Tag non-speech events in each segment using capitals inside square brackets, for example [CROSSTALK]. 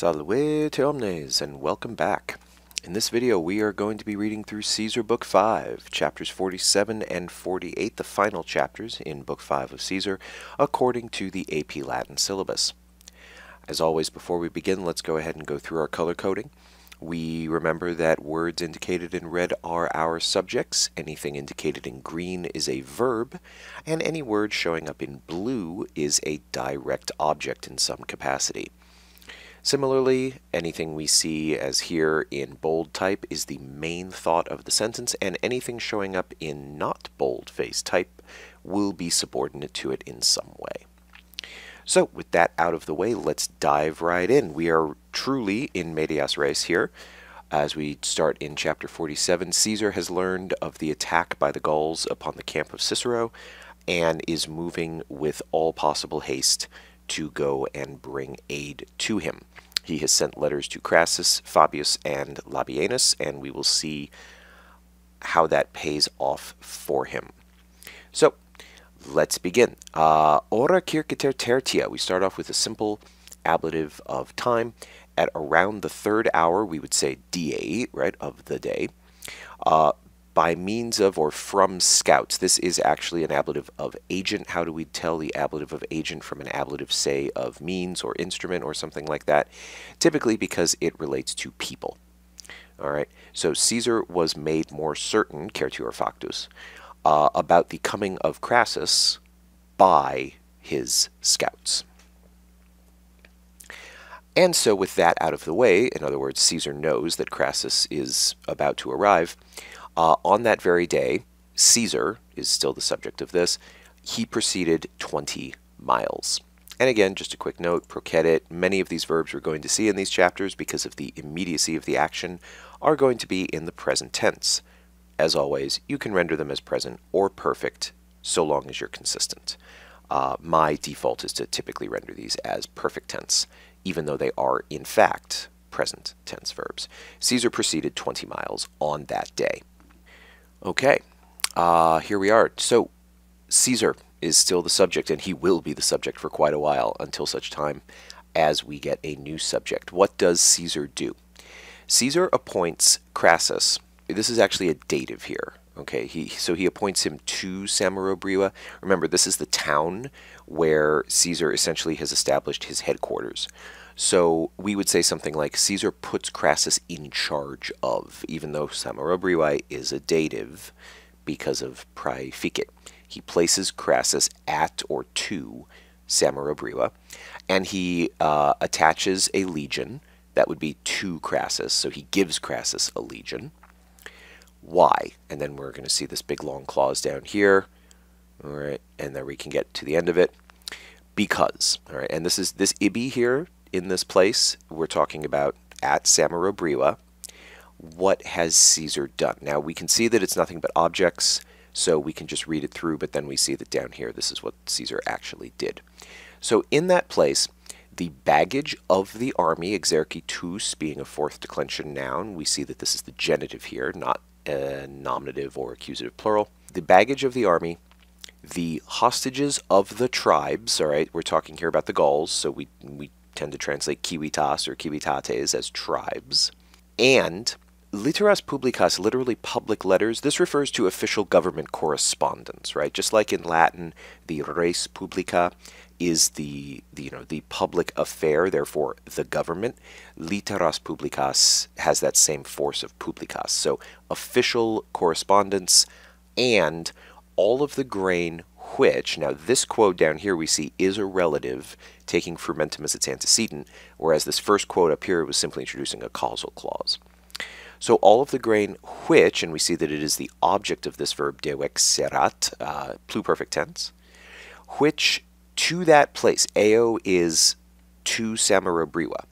Salve omnes and welcome back. In this video we are going to be reading through Caesar Book 5, chapters 47 and 48, the final chapters in Book 5 of Caesar, according to the AP Latin syllabus. As always, before we begin, let's go ahead and go through our color coding. We remember that words indicated in red are our subjects, anything indicated in green is a verb, and any word showing up in blue is a direct object in some capacity. Similarly, anything we see as here in bold type is the main thought of the sentence, and anything showing up in not boldface type will be subordinate to it in some way. So with that out of the way, let's dive right in. We are truly in medias res here. As we start in chapter 47, Caesar has learned of the attack by the Gauls upon the camp of Cicero and is moving with all possible haste to go and bring aid to him. He has sent letters to Crassus, Fabius, and Labienus, and we will see how that pays off for him. So let's begin. Uh, Ora circiter tertia. We start off with a simple ablative of time. At around the third hour, we would say die, right, of the day. Uh, by means of or from scouts. This is actually an ablative of agent. How do we tell the ablative of agent from an ablative, say, of means or instrument or something like that? Typically because it relates to people. All right, so Caesar was made more certain, certior factus, uh, about the coming of Crassus by his scouts. And so, with that out of the way, in other words, Caesar knows that Crassus is about to arrive, uh, on that very day, Caesar is still the subject of this. He proceeded 20 miles. And again, just a quick note, proceedit, many of these verbs we're going to see in these chapters because of the immediacy of the action are going to be in the present tense. As always, you can render them as present or perfect so long as you're consistent. Uh, my default is to typically render these as perfect tense, even though they are, in fact, present tense verbs. Caesar proceeded 20 miles on that day. Okay, uh, here we are. So Caesar is still the subject, and he will be the subject for quite a while until such time as we get a new subject. What does Caesar do? Caesar appoints Crassus. This is actually a dative here. Okay, he so he appoints him to Samarobriwa. Remember, this is the town where Caesar essentially has established his headquarters. So we would say something like Caesar puts Crassus in charge of, even though Samarobriwi is a dative because of praeficit. He places Crassus at or to Samarobriwa, and he uh, attaches a legion. That would be to Crassus, so he gives Crassus a legion. Why? And then we're going to see this big long clause down here. All right, and then we can get to the end of it. Because, all right, and this is this ibi here in this place. We're talking about at Samarobriwa. What has Caesar done? Now we can see that it's nothing but objects, so we can just read it through, but then we see that down here, this is what Caesar actually did. So in that place, the baggage of the army, exerci tus, being a fourth declension noun, we see that this is the genitive here, not a nominative or accusative plural. The baggage of the army the hostages of the tribes, all right, we're talking here about the Gauls, so we, we tend to translate Kiwitas or Kiwitates as tribes. And literas publicas, literally public letters, this refers to official government correspondence, right? Just like in Latin, the res publica is the, the, you know the public affair, therefore the government. Literas publicas has that same force of publicas, so official correspondence and all of the grain which, now this quote down here we see is a relative taking fermentum as its antecedent, whereas this first quote up here was simply introducing a causal clause. So all of the grain which, and we see that it is the object of this verb devexerat, uh, pluperfect tense, which to that place, ao is to Samarabriwa.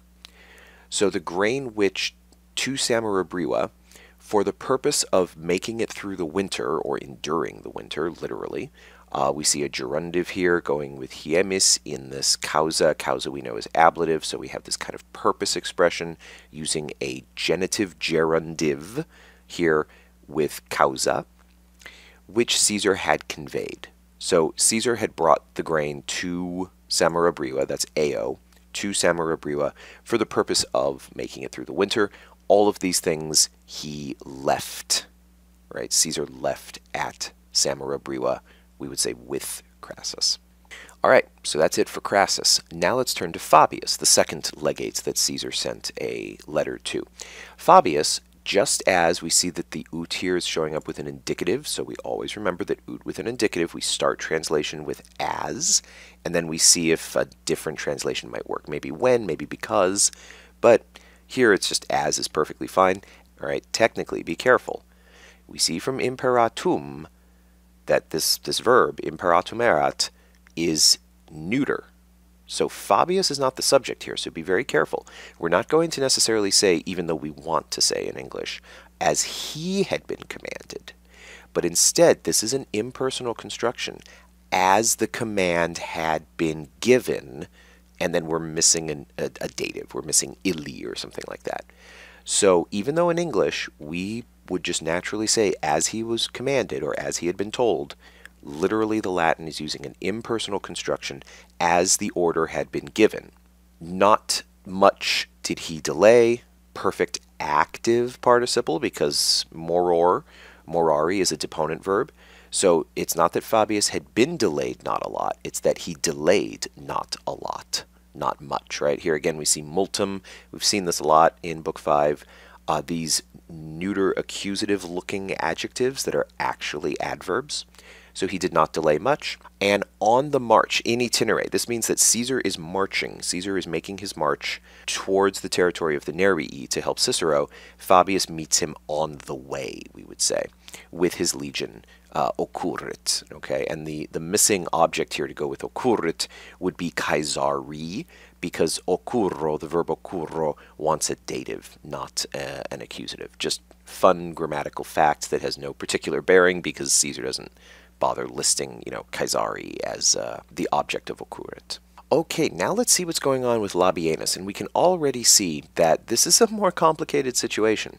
So the grain which to Samarabriwa, for the purpose of making it through the winter, or enduring the winter, literally, uh, we see a gerundive here going with hiemis in this causa. Causa we know is ablative, so we have this kind of purpose expression using a genitive gerundive here with causa, which Caesar had conveyed. So Caesar had brought the grain to Samarabriwa, that's Ao, to Samarabriwa for the purpose of making it through the winter. All of these things he left, right? Caesar left at Samarabriwa we would say with Crassus. All right, so that's it for Crassus. Now let's turn to Fabius, the second legate that Caesar sent a letter to. Fabius, just as we see that the ut here is showing up with an indicative, so we always remember that ut with an indicative, we start translation with as, and then we see if a different translation might work. Maybe when, maybe because, but here it's just as is perfectly fine. All right, technically, be careful. We see from imperatum that this, this verb, imperatum erat, is neuter. So Fabius is not the subject here, so be very careful. We're not going to necessarily say, even though we want to say in English, as he had been commanded. But instead, this is an impersonal construction, as the command had been given, and then we're missing an, a, a dative, we're missing illy or something like that. So even though in English we would just naturally say, as he was commanded or as he had been told, literally the Latin is using an impersonal construction as the order had been given. Not much did he delay. Perfect active participle because moror, morari is a deponent verb. So it's not that Fabius had been delayed not a lot, it's that he delayed not a lot, not much, right? Here again, we see multum. We've seen this a lot in Book 5. Uh, these neuter accusative looking adjectives that are actually adverbs. So he did not delay much. And on the march, in itinere, this means that Caesar is marching. Caesar is making his march towards the territory of the Nervii to help Cicero. Fabius meets him on the way, we would say, with his legion uh, Okay, and the the missing object here to go with Ocurrit would be Caesari because occuro, the verb occuro wants a dative, not uh, an accusative. Just fun grammatical fact that has no particular bearing because Caesar doesn't bother listing, you know, Caesari as uh, the object of occurrent. Okay, now let's see what's going on with Labienus, and we can already see that this is a more complicated situation.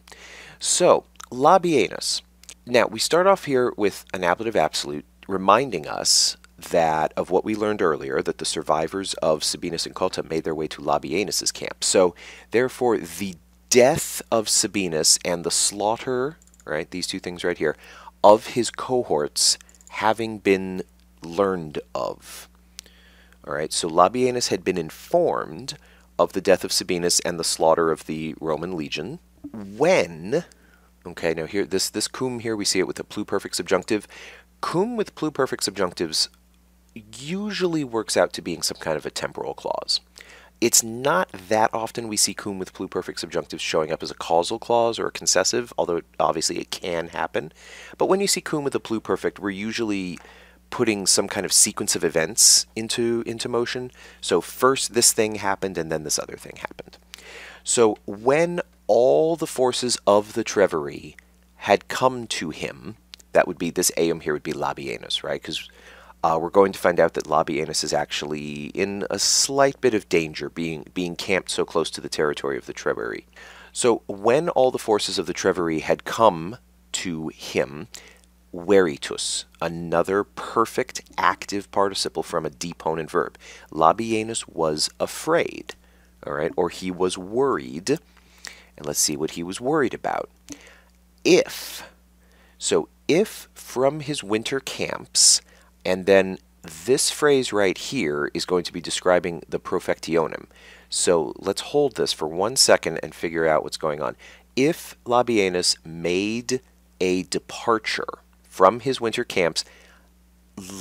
So, Labienus. Now, we start off here with an ablative absolute reminding us that of what we learned earlier that the survivors of Sabinus and Cotta made their way to Labienus's camp. So, therefore, the death of Sabinus and the slaughter, right, these two things right here, of his cohorts having been learned of. All right, so Labienus had been informed of the death of Sabinus and the slaughter of the Roman legion when, okay, now here, this, this cum here, we see it with a pluperfect subjunctive. Cum with pluperfect subjunctives usually works out to being some kind of a temporal clause. It's not that often we see Kuhn with pluperfect subjunctives showing up as a causal clause or a concessive, although obviously it can happen. But when you see Kuhn with a pluperfect, we're usually putting some kind of sequence of events into, into motion. So first this thing happened and then this other thing happened. So when all the forces of the Treveri had come to him, that would be this aum here would be labienus, right? Because uh, we're going to find out that Labienus is actually in a slight bit of danger being, being camped so close to the territory of the Treveri. So when all the forces of the Treveri had come to him, veritus, another perfect active participle from a deponent verb. Labienus was afraid, all right, or he was worried. And let's see what he was worried about. If, so if from his winter camps and then this phrase right here is going to be describing the perfectionum. So let's hold this for one second and figure out what's going on. If Labienus made a departure from his winter camps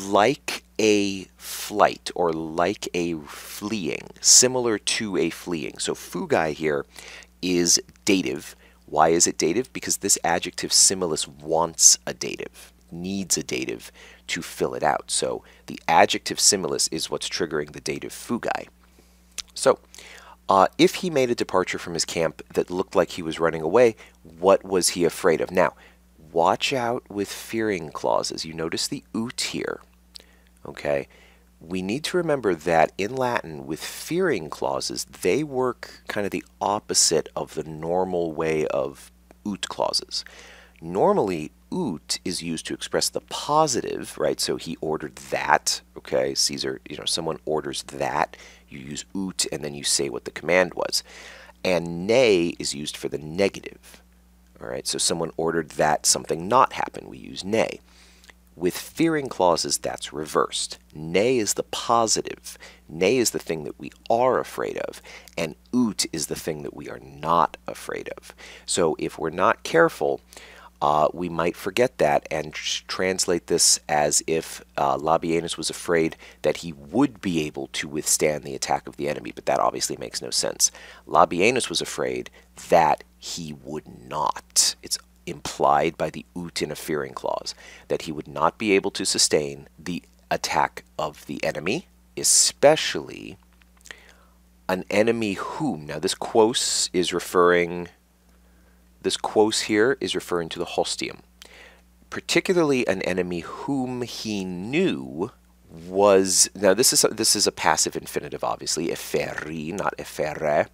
like a flight or like a fleeing, similar to a fleeing. So fugi here is dative. Why is it dative? Because this adjective similis wants a dative needs a dative to fill it out. So the adjective similis is what's triggering the dative fugi. So uh, if he made a departure from his camp that looked like he was running away, what was he afraid of? Now, watch out with fearing clauses. You notice the ut here, okay? We need to remember that in Latin, with fearing clauses, they work kind of the opposite of the normal way of ut clauses. Normally, ut is used to express the positive, right? So he ordered that, okay? Caesar, you know, someone orders that, you use ut, and then you say what the command was. And nay is used for the negative, all right? So someone ordered that something not happen, we use nay. With fearing clauses, that's reversed. Nay is the positive. Nay is the thing that we are afraid of, and ut is the thing that we are not afraid of. So if we're not careful, uh, we might forget that and translate this as if uh, Labienus was afraid that he would be able to withstand the attack of the enemy, but that obviously makes no sense. Labienus was afraid that he would not. It's implied by the ut interfering clause that he would not be able to sustain the attack of the enemy, especially an enemy whom. Now, this quos is referring this quos here is referring to the hostium, particularly an enemy whom he knew was now this is a, this is a passive infinitive obviously efferi not effere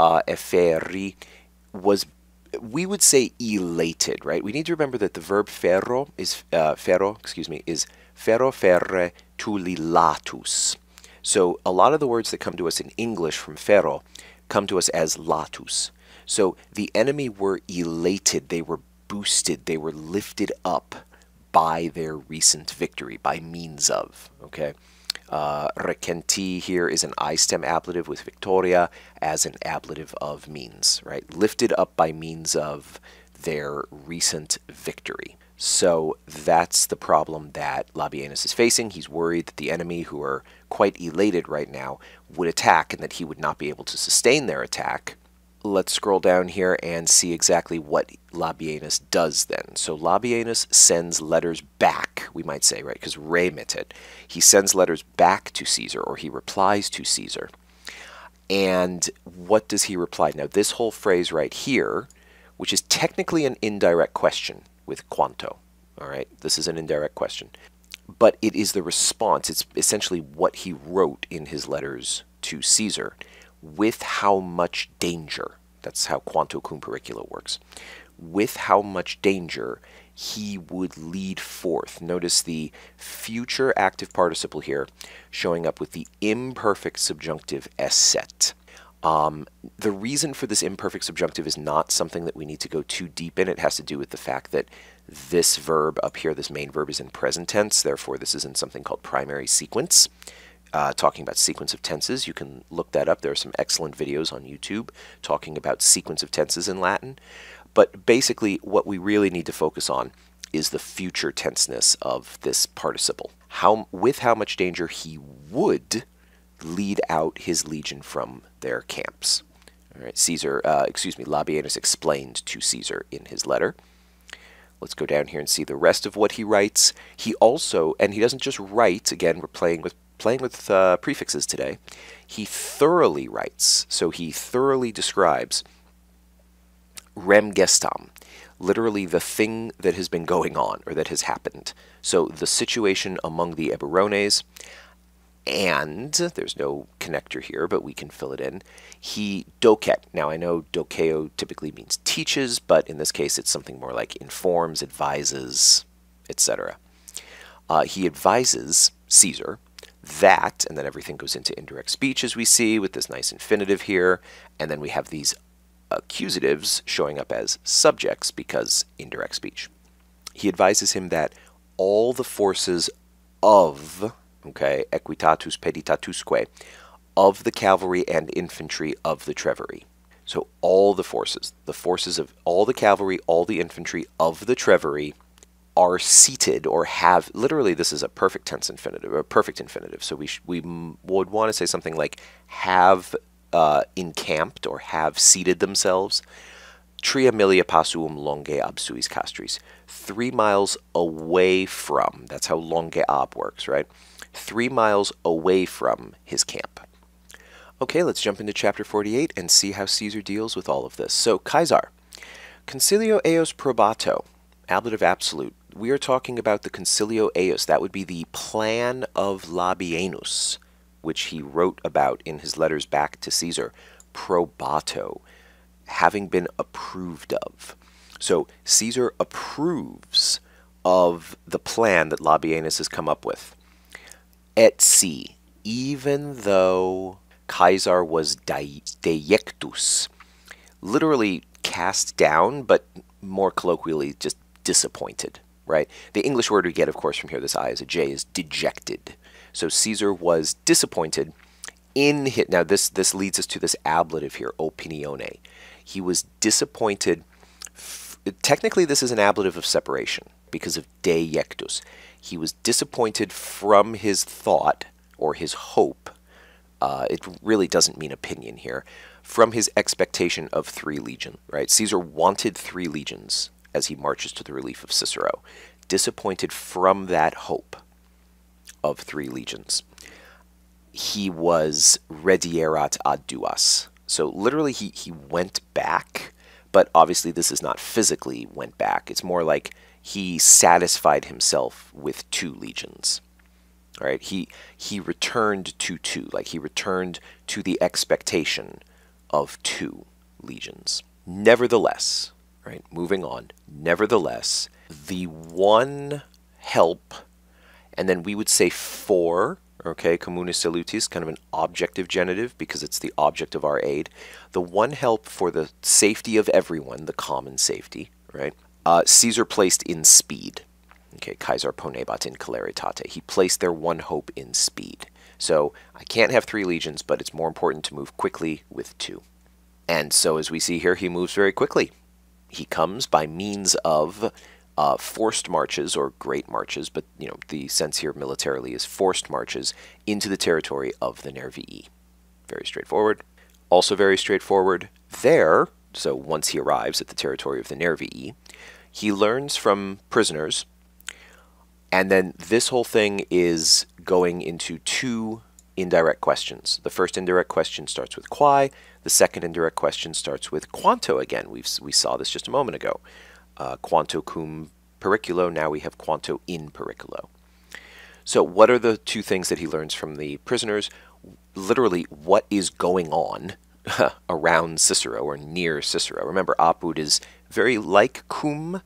uh, was we would say elated right we need to remember that the verb ferro is uh, ferro excuse me is ferro ferre tulilatus so a lot of the words that come to us in English from ferro come to us as latus so the enemy were elated, they were boosted, they were lifted up by their recent victory, by means of. Okay. Uh, recenti here is an I-stem ablative with victoria as an ablative of means, right? Lifted up by means of their recent victory. So that's the problem that Labienus is facing. He's worried that the enemy, who are quite elated right now, would attack and that he would not be able to sustain their attack Let's scroll down here and see exactly what Labienus does then. So Labienus sends letters back, we might say, right? Because remitted. He sends letters back to Caesar, or he replies to Caesar. And what does he reply? Now, this whole phrase right here, which is technically an indirect question with quanto, all right? This is an indirect question. But it is the response. It's essentially what he wrote in his letters to Caesar with how much danger, that's how Quanto Cum Periculo works, with how much danger he would lead forth. Notice the future active participle here showing up with the imperfect subjunctive s set. Um, the reason for this imperfect subjunctive is not something that we need to go too deep in. It has to do with the fact that this verb up here, this main verb, is in present tense. Therefore, this is in something called primary sequence uh, talking about sequence of tenses. You can look that up. There are some excellent videos on YouTube talking about sequence of tenses in Latin. But basically, what we really need to focus on is the future tenseness of this participle. How, with how much danger he would lead out his legion from their camps. All right, Caesar, uh, excuse me, Labienus explained to Caesar in his letter. Let's go down here and see the rest of what he writes. He also, and he doesn't just write, again, we're playing with playing with uh, prefixes today, he thoroughly writes, so he thoroughly describes rem gestam, literally the thing that has been going on or that has happened. So the situation among the Eburones, and there's no connector here, but we can fill it in. He doket. Now I know dokeo typically means teaches, but in this case it's something more like informs, advises, etc. Uh, he advises Caesar that, and then everything goes into indirect speech as we see with this nice infinitive here, and then we have these accusatives showing up as subjects because indirect speech. He advises him that all the forces of, okay, equitatus peditatusque, of the cavalry and infantry of the Treveri. So all the forces, the forces of all the cavalry, all the infantry of the Treveri are seated or have literally this is a perfect tense infinitive a perfect infinitive so we we would want to say something like have uh, encamped or have seated themselves tria milia passuum longe ab suis castris three miles away from that's how longe ab works right three miles away from his camp okay let's jump into chapter 48 and see how caesar deals with all of this so caesar concilio eos probato ablative absolute we are talking about the Concilio Eius. That would be the plan of Labienus, which he wrote about in his letters back to Caesar, probato, having been approved of. So Caesar approves of the plan that Labienus has come up with. Et si, even though Caesar was de literally cast down, but more colloquially, just disappointed right? The English word we get, of course, from here, this I is a J, is dejected. So Caesar was disappointed in his, now this, this leads us to this ablative here, opinione. He was disappointed, technically this is an ablative of separation because of deictus. He was disappointed from his thought or his hope, uh, it really doesn't mean opinion here, from his expectation of three legion, right? Caesar wanted three legions as he marches to the relief of Cicero, disappointed from that hope of three legions. He was redierat ad duas. So literally he, he went back, but obviously this is not physically went back. It's more like he satisfied himself with two legions. All right, he he returned to two, like he returned to the expectation of two legions. Nevertheless, right? Moving on. Nevertheless, the one help, and then we would say for, okay, communis salutis, kind of an objective genitive because it's the object of our aid. The one help for the safety of everyone, the common safety, right? Uh, Caesar placed in speed. Okay, Caesar ponebat in caleritate. He placed their one hope in speed. So I can't have three legions, but it's more important to move quickly with two. And so as we see here, he moves very quickly he comes by means of uh, forced marches or great marches, but you know the sense here militarily is forced marches into the territory of the Nervii. Very straightforward. Also very straightforward. There, so once he arrives at the territory of the Nervii, he learns from prisoners, and then this whole thing is going into two indirect questions. The first indirect question starts with why. The second indirect question starts with quanto again. we we saw this just a moment ago. Uh, quanto cum periculo, now we have quanto in periculo. So what are the two things that he learns from the prisoners? Literally, what is going on [LAUGHS] around Cicero or near Cicero? Remember, apud is very like cum,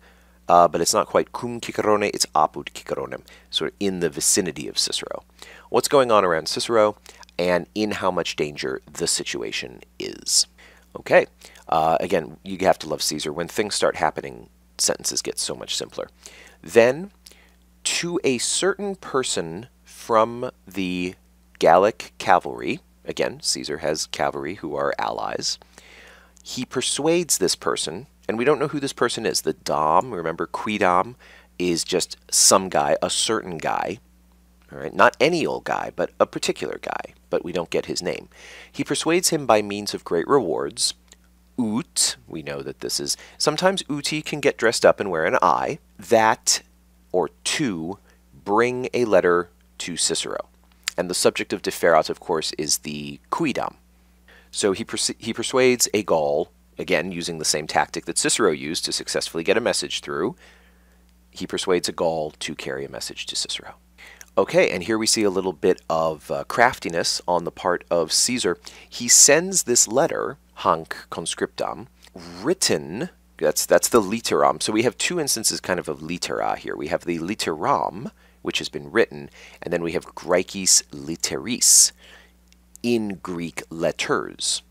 uh, but it's not quite cum cicerone, it's apud ciceronem, sort of in the vicinity of Cicero. What's going on around Cicero? and in how much danger the situation is. Okay, uh, again, you have to love Caesar. When things start happening, sentences get so much simpler. Then, to a certain person from the Gallic cavalry, again, Caesar has cavalry who are allies, he persuades this person, and we don't know who this person is. The Dom, remember, Quidam, is just some guy, a certain guy. All right, not any old guy, but a particular guy, but we don't get his name. He persuades him by means of great rewards. Oot, we know that this is. Sometimes Uti can get dressed up and wear an eye. That or to bring a letter to Cicero. And the subject of deferat, of course, is the quidam. So he, pers he persuades a Gaul, again using the same tactic that Cicero used to successfully get a message through. He persuades a Gaul to carry a message to Cicero. Okay, and here we see a little bit of uh, craftiness on the part of Caesar. He sends this letter, hanc conscriptum, written, that's, that's the literam. So we have two instances kind of of litera here. We have the literam, which has been written, and then we have graecis literis, in Greek letters.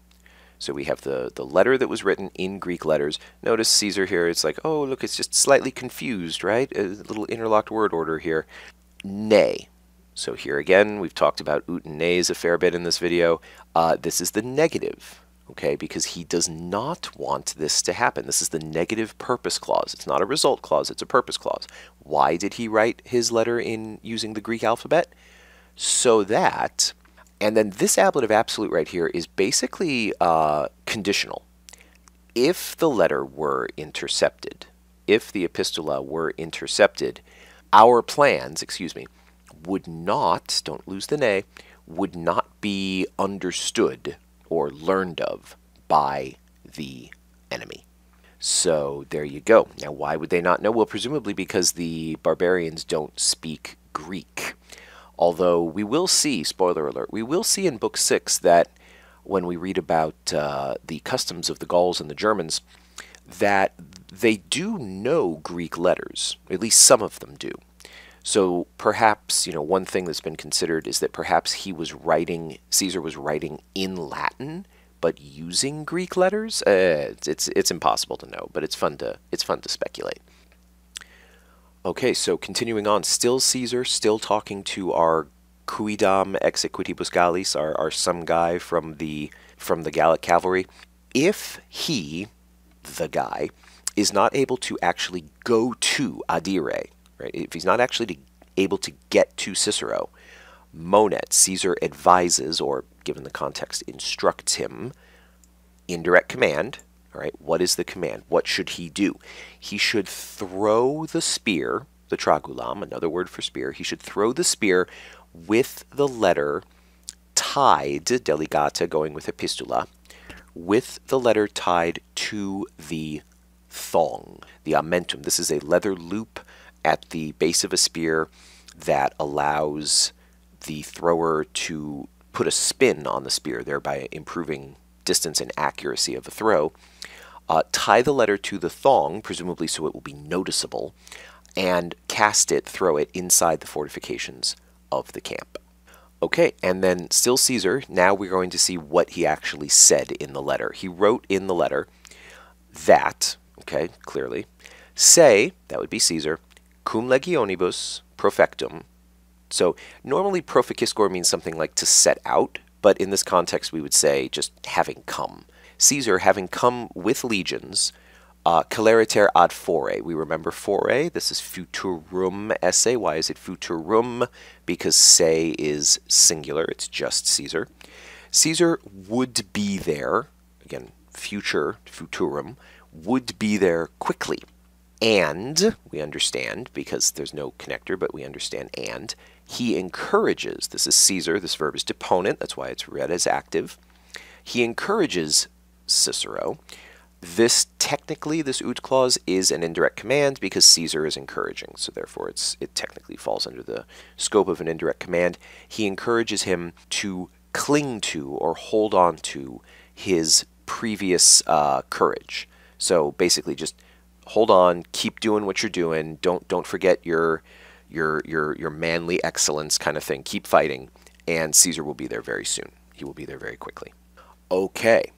So we have the, the letter that was written in Greek letters. Notice Caesar here, it's like, oh, look, it's just slightly confused, right? A little interlocked word order here nay. So here again, we've talked about oot and nays a fair bit in this video. Uh, this is the negative, okay, because he does not want this to happen. This is the negative purpose clause. It's not a result clause, it's a purpose clause. Why did he write his letter in using the Greek alphabet? So that, and then this ablative absolute right here is basically uh, conditional. If the letter were intercepted, if the epistola were intercepted, our plans, excuse me, would not, don't lose the nay, would not be understood or learned of by the enemy. So there you go. Now, why would they not know? Well, presumably because the barbarians don't speak Greek. Although we will see, spoiler alert, we will see in Book 6 that when we read about uh, the customs of the Gauls and the Germans, that they do know Greek letters, at least some of them do. So perhaps, you know, one thing that's been considered is that perhaps he was writing, Caesar was writing in Latin, but using Greek letters. Uh, it's, it's impossible to know, but it's fun to, it's fun to speculate. Okay, so continuing on, still Caesar, still talking to our Cuidam ex equitibus Gallis, our, our some guy from the from the Gallic cavalry. If he, the guy, is not able to actually go to adire, right? If he's not actually to, able to get to Cicero, Monet, Caesar advises, or given the context, instructs him, indirect command, all right, what is the command? What should he do? He should throw the spear, the tragulam, another word for spear, he should throw the spear with the letter tied, delegata, going with epistula, with the letter tied to the thong, the amentum. This is a leather loop at the base of a spear that allows the thrower to put a spin on the spear, thereby improving distance and accuracy of the throw. Uh, tie the letter to the thong, presumably so it will be noticeable, and cast it, throw it inside the fortifications of the camp. Okay, and then still Caesar, now we're going to see what he actually said in the letter. He wrote in the letter that, okay, clearly. Say, that would be Caesar, cum legionibus profectum. So normally proficiscor means something like to set out, but in this context we would say just having come. Caesar, having come with legions, uh, ad fore. We remember fore. This is futurum esse. Why is it futurum? Because se is singular. It's just Caesar. Caesar would be there. Again, future, futurum, would be there quickly. And, we understand, because there's no connector, but we understand and, he encourages, this is Caesar, this verb is deponent, that's why it's read as active. He encourages Cicero. This, technically, this ut clause is an indirect command because Caesar is encouraging, so therefore it's, it technically falls under the scope of an indirect command. He encourages him to cling to or hold on to his previous uh, courage. So basically, just hold on, keep doing what you're doing. Don't don't forget your your your your manly excellence kind of thing. Keep fighting, and Caesar will be there very soon. He will be there very quickly. Okay.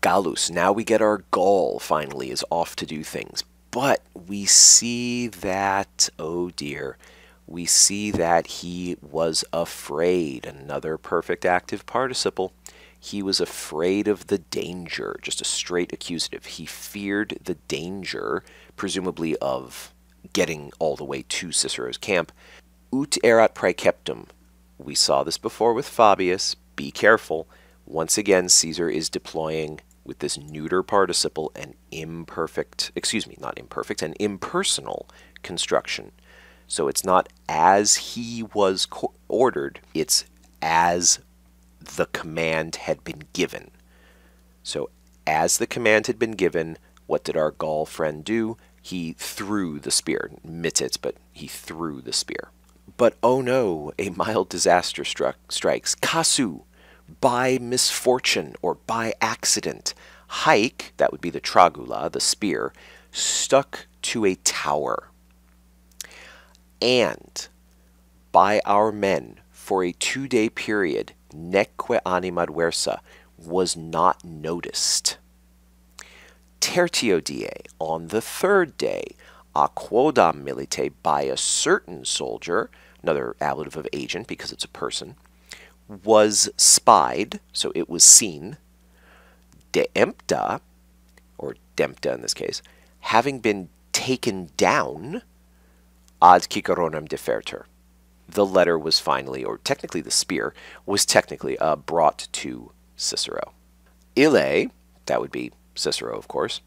Gallus, now we get our Gaul finally is off to do things. But we see that, oh dear, we see that he was afraid. Another perfect active participle. He was afraid of the danger, just a straight accusative. He feared the danger, presumably of getting all the way to Cicero's camp. Ut erat praeceptum. We saw this before with Fabius. Be careful. Once again, Caesar is deploying with this neuter participle an imperfect, excuse me, not imperfect, an impersonal construction. So it's not as he was ordered, it's as the command had been given. So as the command had been given, what did our Gaul friend do? He threw the spear, it, but he threw the spear. But oh no, a mild disaster struck, strikes. Kasu, by misfortune or by accident, Hike, that would be the tragula, the spear, stuck to a tower. And by our men, for a two day period, neque anima adversa, was not noticed. Tertio die, on the third day, a quodam milite by a certain soldier, another ablative of agent because it's a person, was spied, so it was seen, deempta, or dempta in this case, having been taken down ad ciceronem defertur the letter was finally, or technically the spear, was technically uh, brought to Cicero. Ile, that would be Cicero, of course,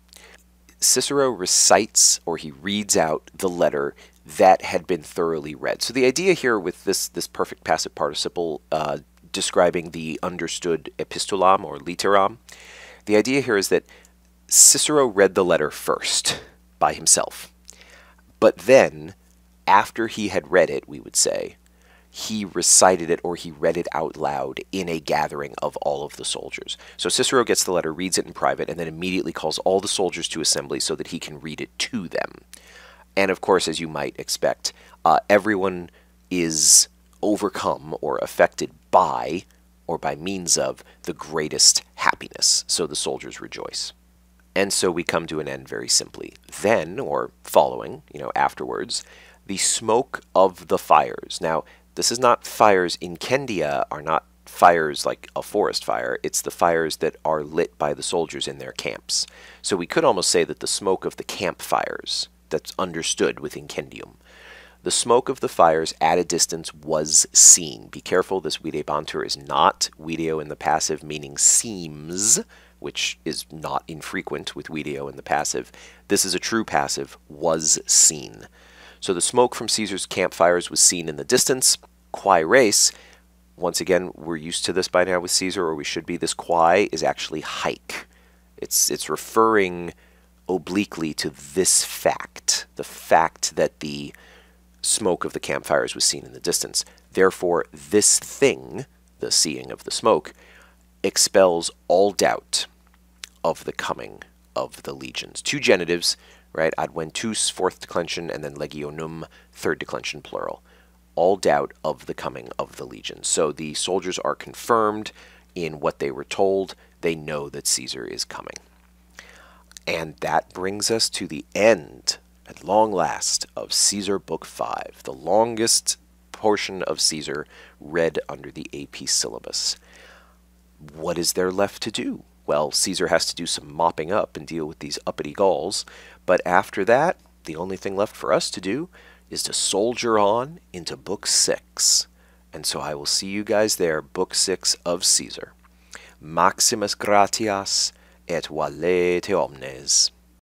Cicero recites or he reads out the letter that had been thoroughly read. So the idea here with this, this perfect passive participle uh, describing the understood epistolam or literam, the idea here is that Cicero read the letter first by himself. But then after he had read it, we would say, he recited it or he read it out loud in a gathering of all of the soldiers. So Cicero gets the letter, reads it in private, and then immediately calls all the soldiers to assembly so that he can read it to them. And of course, as you might expect, uh, everyone is overcome or affected by or by means of the greatest happiness. So the soldiers rejoice. And so we come to an end very simply. Then, or following, you know, afterwards, the smoke of the fires. Now, this is not fires in Kendia are not fires like a forest fire. It's the fires that are lit by the soldiers in their camps. So we could almost say that the smoke of the campfires that's understood within Kendium. The smoke of the fires at a distance was seen. Be careful, this Wideo is not Wideo in the passive, meaning seems, which is not infrequent with Wideo in the passive. This is a true passive, was seen. So the smoke from Caesar's campfires was seen in the distance. Quae race, once again, we're used to this by now with Caesar, or we should be. This quae is actually hike. It's, it's referring obliquely to this fact, the fact that the smoke of the campfires was seen in the distance. Therefore, this thing, the seeing of the smoke, expels all doubt of the coming of the legions. Two genitives, right? Adventus, fourth declension, and then legionum, third declension, plural. All doubt of the coming of the legion. So the soldiers are confirmed in what they were told. They know that Caesar is coming. And that brings us to the end, at long last, of Caesar Book 5, the longest portion of Caesar read under the AP syllabus. What is there left to do? Well, Caesar has to do some mopping up and deal with these uppity Gauls but after that, the only thing left for us to do is to soldier on into Book 6. And so I will see you guys there, Book 6 of Caesar. Maximus gratias et valete omnes.